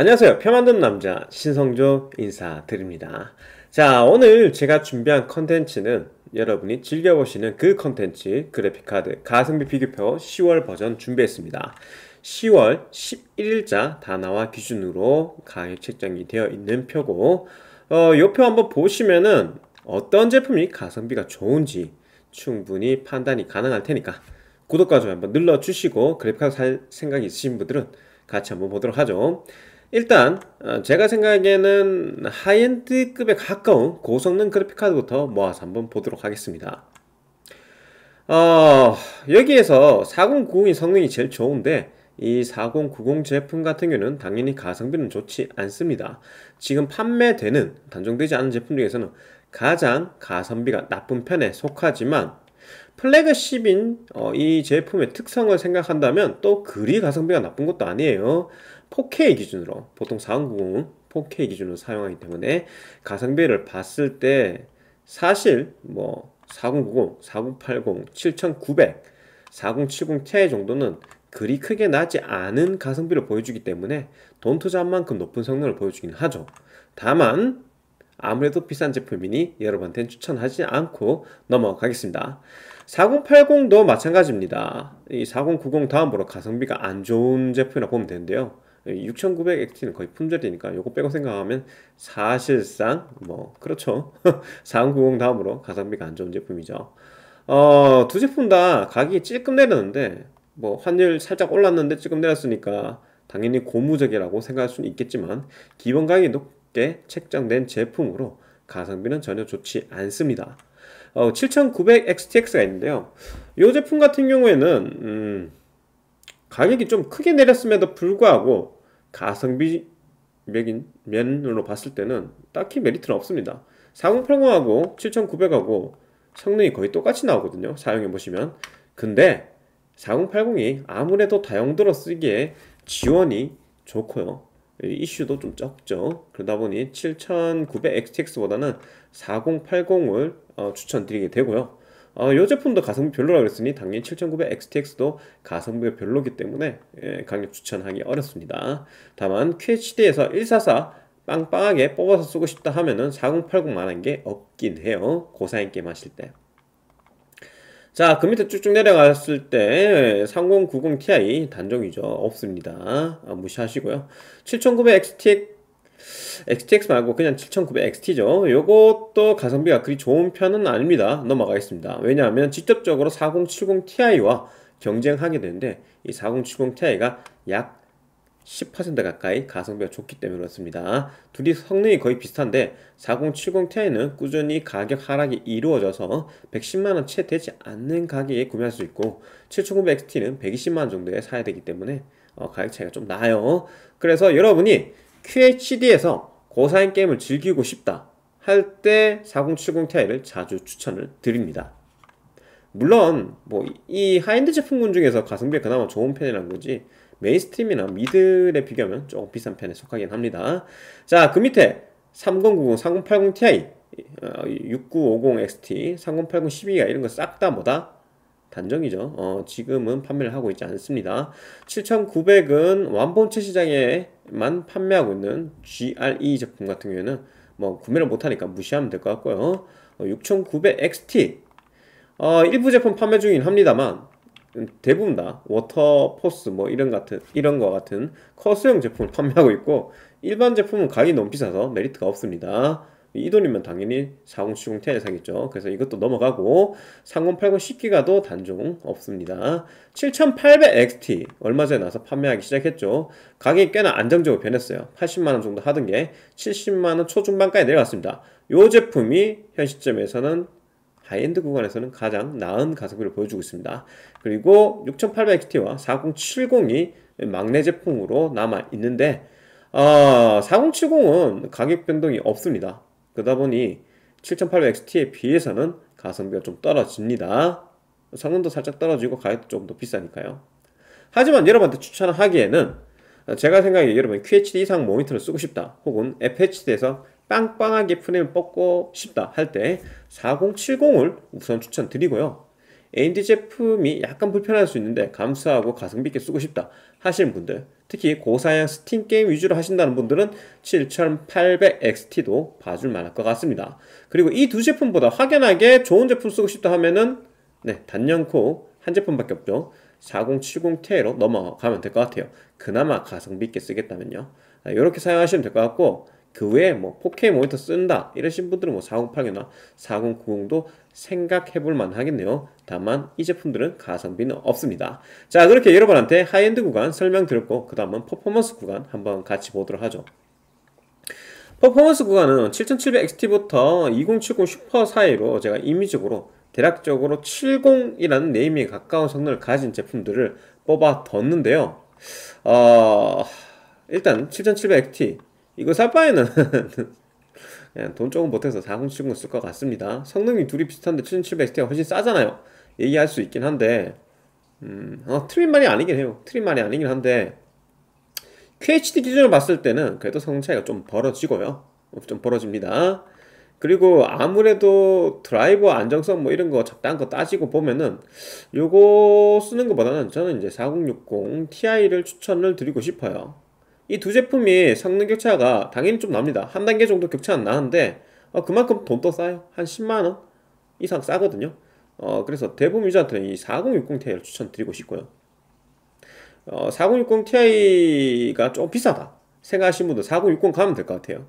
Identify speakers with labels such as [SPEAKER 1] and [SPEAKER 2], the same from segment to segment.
[SPEAKER 1] 안녕하세요. 표 만든 남자 신성조 인사드립니다. 자, 오늘 제가 준비한 컨텐츠는 여러분이 즐겨보시는 그 컨텐츠 그래픽카드 가성비 비교표 10월 버전 준비했습니다. 10월 11일자 단어와 기준으로 가격 책정이 되어 있는 표고 어, 요 표 한번 보시면은 어떤 제품이 가성비가 좋은지 충분히 판단이 가능할 테니까 구독과 좋아요 한번 눌러주시고 그래픽카드 살 생각이 있으신 분들은 같이 한번 보도록 하죠. 일단 어, 제가 생각에는 하이엔드급에 가까운 고성능 그래픽카드부터 모아서 한번 보도록 하겠습니다. 어, 여기에서 4090이 성능이 제일 좋은데 이 4090 제품 같은 경우는 당연히 가성비는 좋지 않습니다. 지금 판매되는 단종되지 않은 제품 중에서는 가장 가성비가 나쁜 편에 속하지만 플래그십인 어, 이 제품의 특성을 생각한다면 또 그리 가성비가 나쁜 것도 아니에요. 4K 기준으로 뭐 뭐 보통 4090 4K 기준으로 사용하기 때문에 가성비를 봤을 때 사실 뭐 4090, 4080, 7900, 4070 Ti 정도는 그리 크게 나지 않은 가성비를 보여주기 때문에 돈 투자한 만큼 높은 성능을 보여주긴 하죠. 다만 아무래도 비싼 제품이니 여러분한테는 추천하지 않고 넘어가겠습니다. 4080도 마찬가지입니다. 이 4090 다음으로 가성비가 안 좋은 제품이라 고 보면 되는데요. 6,900 XT는 거의 품절이니까 요거 빼고 생각하면 사실상 뭐 그렇죠 4090 다음으로 가성비가 안 좋은 제품이죠 어두 제품 다 가격이 찔끔 내렸는데 뭐 환율 살짝 올랐는데 찔끔 내렸으니까 당연히 고무적이라고 생각할 수는 있겠지만 기본 가격이 높게 책정된 제품으로 가성비는 전혀 좋지 않습니다 어, 7900 XTX가 있는데요 이 제품 같은 경우에는 음, 가격이 좀 크게 내렸음에도 불구하고 가성비 맥인 면으로 봤을 때는 딱히 메리트는 없습니다 4080하고 7900하고 성능이 거의 똑같이 나오거든요 사용해보시면 근데 4080이 아무래도 다용도로 쓰기에 지원이 좋고요 이슈도 좀 적죠 그러다 보니 7900 XTX보다는 4080을 어, 추천드리게 되고요 어, 이 제품도 가성비 별로라 그랬으니 당연히 7900 XTX도 가성비가 별로기 때문에 예, 강력 추천하기 어렵습니다. 다만 QHD에서 144 빵빵하게 뽑아서 쓰고 싶다 하면은 4080만한 게 없긴 해요. 고사인 게임 하실 때. 자, 그 밑에 쭉쭉 내려갔을 때 3090 Ti 단종이죠. 없습니다. 아, 무시하시고요. 7900 XTX XTX 말고 그냥 7900XT죠. 요것도 가성비가 그리 좋은 편은 아닙니다. 넘어가겠습니다. 왜냐하면 직접적으로 4070 Ti와 경쟁하게 되는데 이4070 Ti가 약 10% 가까이 가성비가 좋기 때문에 그렇습니다. 둘이 성능이 거의 비슷한데 4070 Ti는 꾸준히 가격 하락이 이루어져서 110만원 채 되지 않는 가격에 구매할 수 있고 7900 XT는 120만원 정도에 사야 되기 때문에 어, 가격 차이가 좀 나요. 그래서 여러분이 QHD에서 고사양 게임을 즐기고 싶다 할 때 4070ti를 자주 추천을 드립니다. 물론 뭐 이 하인드 제품군 중에서 가성비가 그나마 좋은 편이란 거지 메인스트림이나 미들에 비교하면 조금 비싼 편에 속하긴 합니다. 자 그 밑에 3090, 3080ti, 6950 XT, 3080 12가 이런 거 싹 다 뭐다? 단정이죠. 어, 지금은 판매를 하고 있지 않습니다. 7,900은 완본체 시장에만 판매하고 있는 GRE 제품 같은 경우에는 뭐 구매를 못하니까 무시하면 될 것 같고요. 어, 6,900XT 어, 일부 제품 판매 중이긴 합니다만 음, 대부분 다 워터포스 뭐 이런 같은 이런 거 같은 커스형 제품을 판매하고 있고 일반 제품은 가격이 너무 비싸서 메리트가 없습니다. 이 돈이면 당연히 4070 ti 사겠죠. 그래서 이것도 넘어가고 3080 10기가도 단종 없습니다. 7800XT 얼마 전에 나서 판매하기 시작했죠. 가격이 꽤나 안정적으로 변했어요. 80만원 정도 하던 게 70만원 초중반까지 내려갔습니다. 이 제품이 현 시점에서는 하이엔드 구간에서는 가장 나은 가성비를 보여주고 있습니다. 그리고 6800XT와 4070이 막내 제품으로 남아 있는데 아, 4070은 가격 변동이 없습니다. 그러다 보니 7800XT에 비해서는 가성비가 좀 떨어집니다. 성능도 살짝 떨어지고 가격도 조금 더 비싸니까요. 하지만 여러분한테 추천하기에는 제가 생각에 여러분 QHD 이상 모니터를 쓰고 싶다 혹은 FHD에서 빵빵하게 프레임을 뽑고 싶다 할 때 4070을 우선 추천드리고요. AMD 제품이 약간 불편할 수 있는데 감수하고 가성비 있게 쓰고 싶다 하시는 분들 특히 고사양 스팀 게임 위주로 하신다는 분들은 7800XT도 봐줄 만할 것 같습니다 그리고 이 두 제품보다 확연하게 좋은 제품 쓰고 싶다 하면은 네 단연코 한 제품밖에 없죠 4070 Ti로 넘어가면 될 것 같아요 그나마 가성비 있게 쓰겠다면요 이렇게 아, 사용하시면 될 것 같고 그 외에 뭐 4K 모니터 쓴다 이러신 분들은 뭐 4080이나 4090도 생각해볼 만하겠네요. 다만 이 제품들은 가성비는 없습니다. 자 그렇게 여러분한테 하이엔드 구간 설명드렸고 그 다음은 퍼포먼스 구간 한번 같이 보도록 하죠. 퍼포먼스 구간은 7700XT부터 2070 슈퍼 사이로 제가 임의적으로 대략적으로 70이라는 네임에 가까운 성능을 가진 제품들을 뽑아 뒀는데요. 어, 일단 7700XT 이거 살 바에는 그냥 돈 조금 못해서 4070쓸것 같습니다 성능이 둘이 비슷한데 7700 XT가 훨씬 싸잖아요 얘기할 수 있긴 한데 음, 어, 틀린 말이 아니긴 해요 틀린 말이 아니긴 한데 QHD 기준으로 봤을 때는 그래도 성능 차이가 좀 벌어지고요 좀 벌어집니다 그리고 아무래도 드라이버 안정성 뭐 이런 거적당한거 따지고 보면은 요거 쓰는 것보다는 저는 이제 4060 Ti를 추천을 드리고 싶어요 이두 제품이 성능 격차가 당연히 좀 납니다. 한 단계 정도 격차는 나는데 어, 그만큼 돈도 싸요. 한 10만원 이상 싸거든요. 어, 그래서 대부분 유저한테는 이4060 Ti를 추천드리고 싶고요. 어, 4060 Ti가 좀 비싸다 생각하시는 분들 4060 가면 될 것 같아요.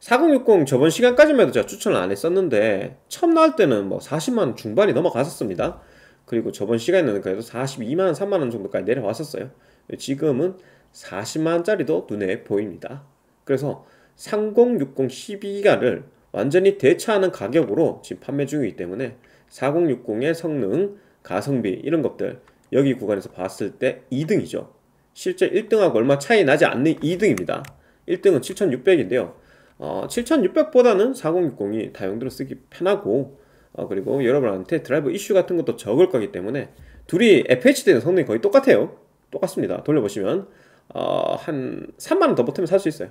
[SPEAKER 1] 4060 저번 시간까지만 해도 제가 추천을 안 했었는데 처음 나올 때는 뭐 40만원 중반이 넘어갔었습니다. 그리고 저번 시간에는 그래도 42만원, 3만원 정도까지 내려왔었어요. 지금은 40만원짜리도 눈에 보입니다. 그래서 3060 12기가를 완전히 대체하는 가격으로 지금 판매 중이기 때문에 4060의 성능, 가성비 이런 것들 여기 구간에서 봤을 때 2등이죠. 실제 1등하고 얼마 차이 나지 않는 2등입니다. 1등은 7600인데요. 어, 7600보다는 4060이 다용도로 쓰기 편하고 어, 그리고 여러분한테 드라이브 이슈 같은 것도 적을 거기 때문에 둘이 FHD는 성능이 거의 똑같아요. 똑같습니다. 돌려보시면 어, 한 3만원 더버티면살 수 있어요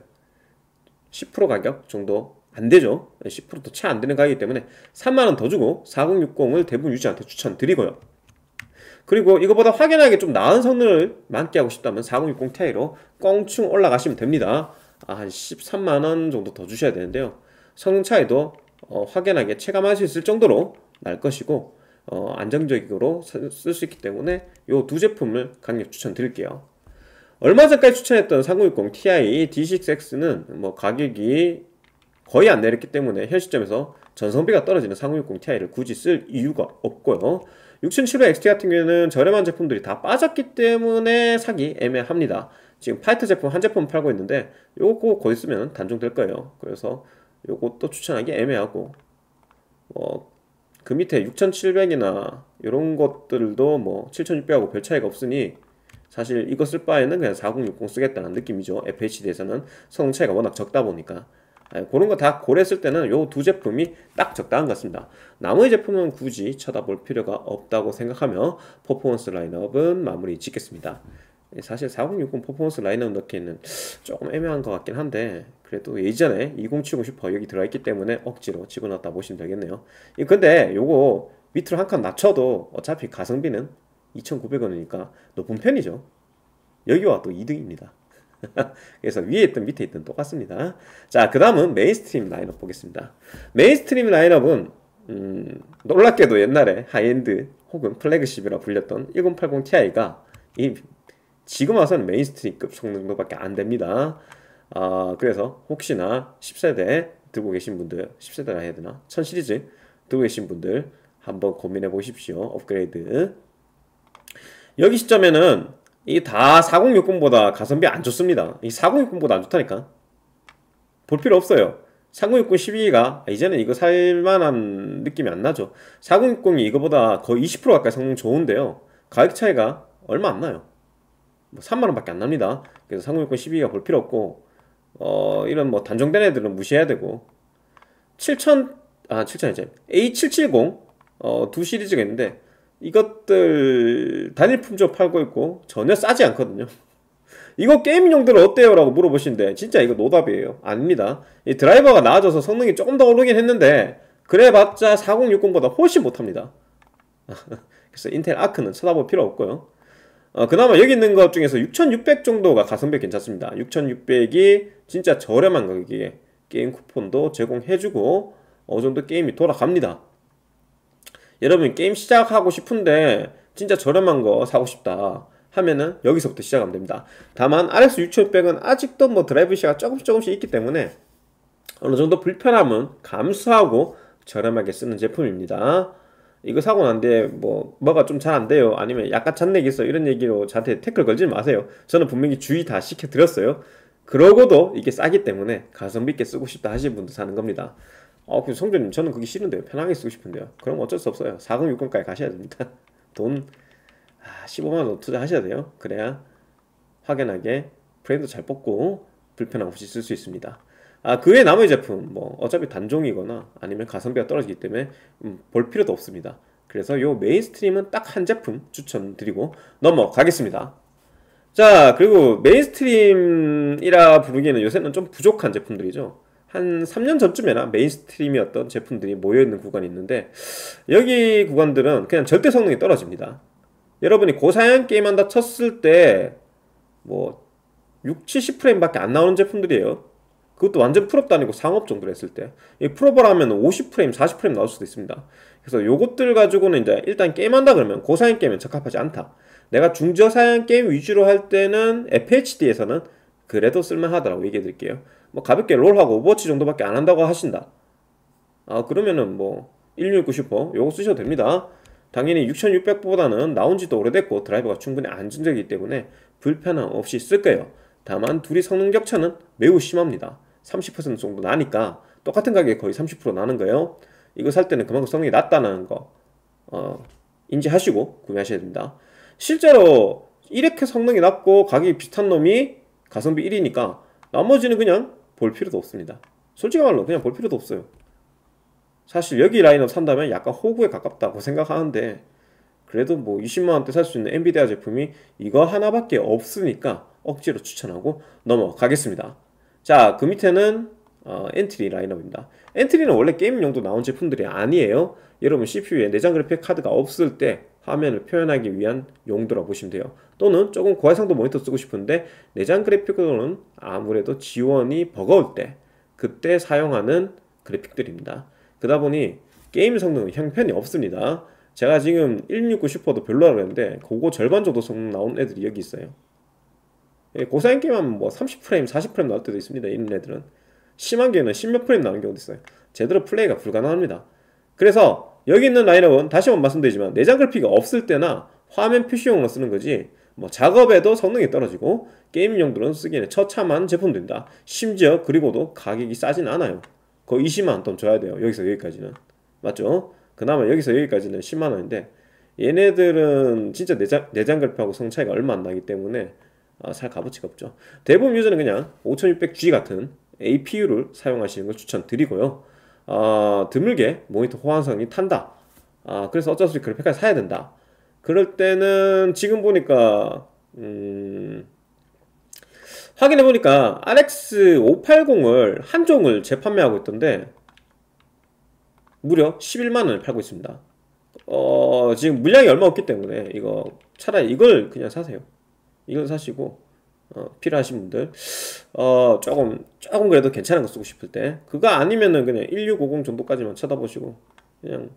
[SPEAKER 1] 10% 가격 정도 안 되죠 10%도 예, 채안 되는 가격이기 때문에 3만원 더 주고 4060을 대부분 유지한테 추천드리고요 그리고 이거보다 확연하게 좀 나은 성능을 만끽하고 싶다면 4060 Ti로 껑충 올라가시면 됩니다 아, 한 13만원 정도 더 주셔야 되는데요 성능 차이도 어, 확연하게 체감할 수 있을 정도로 날 것이고 어, 안정적으로 쓸 수 있기 때문에 이 두 제품을 강력 추천드릴게요 얼마 전까지 추천했던 3060 Ti D6X는 뭐 가격이 거의 안 내렸기 때문에 현 시점에서 전성비가 떨어지는 3060 Ti를 굳이 쓸 이유가 없고요. 6700 XT 같은 경우에는 저렴한 제품들이 다 빠졌기 때문에 사기 애매합니다. 지금 파이트 제품 한 제품 팔고 있는데 요거 곧 있으면 단종될 거예요. 그래서 요것도 추천하기 애매하고 어, 그 밑에 6700이나 이런 것들도 뭐 7600하고 별 차이가 없으니 사실 이거 쓸 바에는 그냥 4060 쓰겠다는 느낌이죠. FHD에서는 성능 차이가 워낙 적다 보니까. 아, 그런 거 다 고려했을 때는 요 두 제품이 딱 적당한 것 같습니다. 나머지 제품은 굳이 쳐다볼 필요가 없다고 생각하며 퍼포먼스 라인업은 마무리 짓겠습니다. 예, 사실 4060 퍼포먼스 라인업 넣기에는 조금 애매한 것 같긴 한데 그래도 예전에 2070 슈퍼 여기 들어있기 때문에 억지로 집어넣었다 보시면 되겠네요. 근데 요거 밑으로 한 칸 낮춰도 어차피 가성비는 2,900원이니까 높은 편이죠. 여기와 또 2등입니다. 그래서 위에 있든 밑에 있든 똑같습니다. 자, 그 다음은 메인스트림 라인업 보겠습니다. 메인스트림 라인업은 음, 놀랍게도 옛날에 하이엔드 혹은 플래그십이라 불렸던 1080ti가 이, 지금 와서는 메인스트림급 성능도밖에 안 됩니다. 아, 그래서 혹시나 10세대 들고 계신 분들, 10세대라 해야 되나? 1000 시리즈 들고 계신 분들 한번 고민해 보십시오. 업그레이드 여기 시점에는 이 다 4060보다 가성비 안 좋습니다. 이 4060보다 안 좋다니까. 볼 필요 없어요. 4060 12가 기 이제는 이거 살만한 느낌이 안 나죠. 4060이 이거보다 거의 20% 가까이 성능 좋은데요. 가격 차이가 얼마 안 나요. 3만원밖에 뭐 안 납니다. 그래서 4060 12가 기볼 필요 없고 어 이런 뭐 단종된 애들은 무시해야 되고 7000아 7000이제 A770 어, 두 시리즈가 있는데 이것들 단일 품종 팔고 있고 전혀 싸지 않거든요. 이거 게임밍용들 어때요? 라고 물어보시는데 진짜 이거 노답이에요. 아닙니다. 이 드라이버가 나아져서 성능이 조금 더 오르긴 했는데 그래봤자 4060보다 훨씬 못합니다. 그래서 인텔 아크는 쳐다볼 필요 없고요. 어, 그나마 여기 있는 것 중에서 6600 정도가 가성비 괜찮습니다. 6600이 진짜 저렴한 가격에 게임 쿠폰도 제공해주고 어느 정도 게임이 돌아갑니다. 여러분 게임 시작하고 싶은데 진짜 저렴한 거 사고 싶다 하면은 여기서부터 시작하면 됩니다. 다만 RX 6500은 아직도 뭐 드라이브 시가 조금 조금씩 있기 때문에 어느 정도 불편함은 감수하고 저렴하게 쓰는 제품입니다. 이거 사고 난 뒤에 뭐 뭐가 좀 잘 안 돼요 아니면 약간 잔내기 있어 이런 얘기로 저한테 태클 걸지 마세요 저는 분명히 주의 다 시켜드렸어요 그러고도 이게 싸기 때문에 가성비 있게 쓰고 싶다 하시는 분도 사는 겁니다 어, 아, 그 성조님, 저는 그게 싫은데요. 편하게 쓰고 싶은데요. 그럼 어쩔 수 없어요. 40, 60까지 가셔야 됩니다. 돈, 아, 15만원 투자하셔야 돼요. 그래야 확연하게 브랜드 잘 뽑고 불편함 없이 쓸 수 있습니다. 아, 그외 나머지 제품, 뭐, 어차피 단종이거나 아니면 가성비가 떨어지기 때문에, 음, 볼 필요도 없습니다. 그래서 요 메인스트림은 딱 한 제품 추천드리고 넘어가겠습니다. 자, 그리고 메인스트림이라 부르기에는 요새는 좀 부족한 제품들이죠. 한 3년 전쯤에나 메인스트림이었던 제품들이 모여있는 구간이 있는데 여기 구간들은 그냥 절대 성능이 떨어집니다 여러분이 고사양 게임 한다 쳤을 때 뭐 6, 70프레임밖에 안 나오는 제품들이에요 그것도 완전 풀업도 아니고 상업 정도로 했을 때이 풀업을 하면 50프레임, 40프레임 나올 수도 있습니다 그래서 요것들 가지고는 이제 일단 게임한다 그러면 고사양 게임에 적합하지 않다 내가 중저사양 게임 위주로 할 때는 FHD에서는 그래도 쓸만하더라고 얘기해 드릴게요 뭐 가볍게 롤하고 오버워치 정도밖에 안 한다고 하신다. 아 그러면은 뭐 1690호 요거 쓰셔도 됩니다. 당연히 6600보다는 나온 지도 오래됐고 드라이버가 충분히 안정적이기 때문에 불편함 없이 쓸 거예요. 다만 둘이 성능 격차는 매우 심합니다. 30% 정도 나니까 똑같은 가격에 거의 30% 나는 거예요. 이거 살 때는 그만큼 성능이 낮다는 거 어, 인지하시고 구매하셔야 됩니다. 실제로 이렇게 성능이 낮고 가격이 비슷한 놈이 가성비 1위니까 나머지는 그냥 볼 필요도 없습니다. 솔직히 말로 그냥 볼 필요도 없어요. 사실 여기 라인업 산다면 약간 호구에 가깝다고 생각하는데 그래도 뭐 20만원대 살 수 있는 엔비디아 제품이 이거 하나밖에 없으니까 억지로 추천하고 넘어가겠습니다. 자, 그 밑에는 어, 엔트리 라인업입니다. 엔트리는 원래 게임용도 나온 제품들이 아니에요. 여러분 CPU에 내장 그래픽 카드가 없을 때 화면을 표현하기 위한 용도라고 보시면 돼요. 또는 조금 고해상도 모니터 쓰고 싶은데 내장 그래픽으로는 아무래도 지원이 버거울 때 그때 사용하는 그래픽들입니다. 그러다 보니 게임 성능은 형편이 없습니다. 제가 지금 169 슈퍼도 별로라고 했는데 그거 절반 정도 성능 나온 애들이 여기 있어요. 예, 고사양 게임하면 뭐 30프레임, 40프레임 나올 때도 있습니다. 이런 애들은 심한 경우는 10몇 프레임 나오는 경우도 있어요. 제대로 플레이가 불가능합니다. 그래서 여기 있는 라인업은 다시 한번 말씀드리지만 내장 그래픽이 없을 때나 화면 표시용으로 쓰는 거지 뭐 작업에도 성능이 떨어지고 게임 용도로는 쓰기에는 처참한 제품된다 심지어 그리고도 가격이 싸진 않아요 거의 20만원 돈 줘야 돼요 여기서 여기까지는 맞죠? 그나마 여기서 여기까지는 10만원인데 얘네들은 진짜 내장, 내장 그래픽하고 성 차이가 얼마 안 나기 때문에 아, 살 값어치가 없죠 대부분 유저는 그냥 5600G 같은 APU를 사용하시는 걸 추천드리고요 어, 드물게 모니터 호환성이 탄다. 아, 그래서 어쩔 수 없이 그래픽까지 사야 된다. 그럴 때는 지금 보니까 음, 확인해 보니까 RX 580을 한 종을 재판매하고 있던데 무려 11만 원을 팔고 있습니다. 어, 지금 물량이 얼마 없기 때문에 이거 차라리 이걸 그냥 사세요. 이걸 사시고 어, 필요하신 분들 어, 조금 조금 그래도 괜찮은 거 쓰고 싶을 때 그거 아니면은 그냥 1650 정도까지만 쳐다보시고 그냥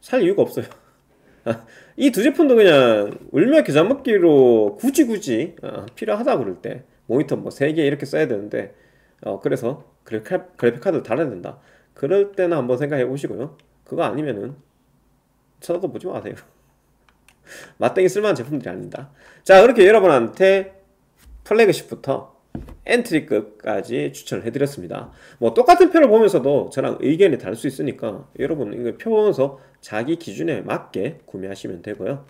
[SPEAKER 1] 살 이유가 없어요 아, 이두 제품도 그냥 울며 계좌먹기로 굳이 굳이 어, 필요하다 그럴 때 모니터 뭐 3개 이렇게 써야 되는데 어, 그래서 그래픽 카드를 달아야 된다 그럴 때는 한번 생각해 보시고요 그거 아니면은 쳐다도 보지 마세요 마땅히 쓸만한 제품들이 아니다. 자, 그렇게 여러분한테 플래그십부터 엔트리급까지 추천을 해드렸습니다. 뭐 똑같은 표를 보면서도 저랑 의견이 다를 수 있으니까 여러분 이거 표 보면서 자기 기준에 맞게 구매하시면 되고요.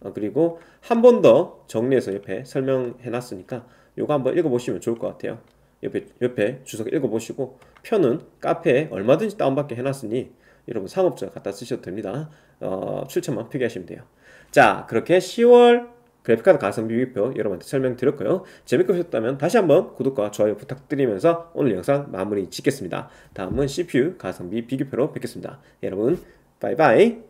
[SPEAKER 1] 어, 그리고 한 번 더 정리해서 옆에 설명해놨으니까 요거 한번 읽어보시면 좋을 것 같아요. 옆에, 옆에 주석 읽어보시고 표는 카페에 얼마든지 다운받게 해놨으니 여러분 상업자 갖다 쓰셔도 됩니다. 어, 출처만 표기하시면 돼요. 자, 그렇게 10월 그래픽카드 가성비 비표 교 여러분한테 설명드렸고요. 재밌게 보셨다면 다시 한번 구독과 좋아요 부탁드리면서 오늘 영상 마무리 짓겠습니다. 다음은 CPU 가성비 비교표로 뵙겠습니다. 여러분, 바이바이!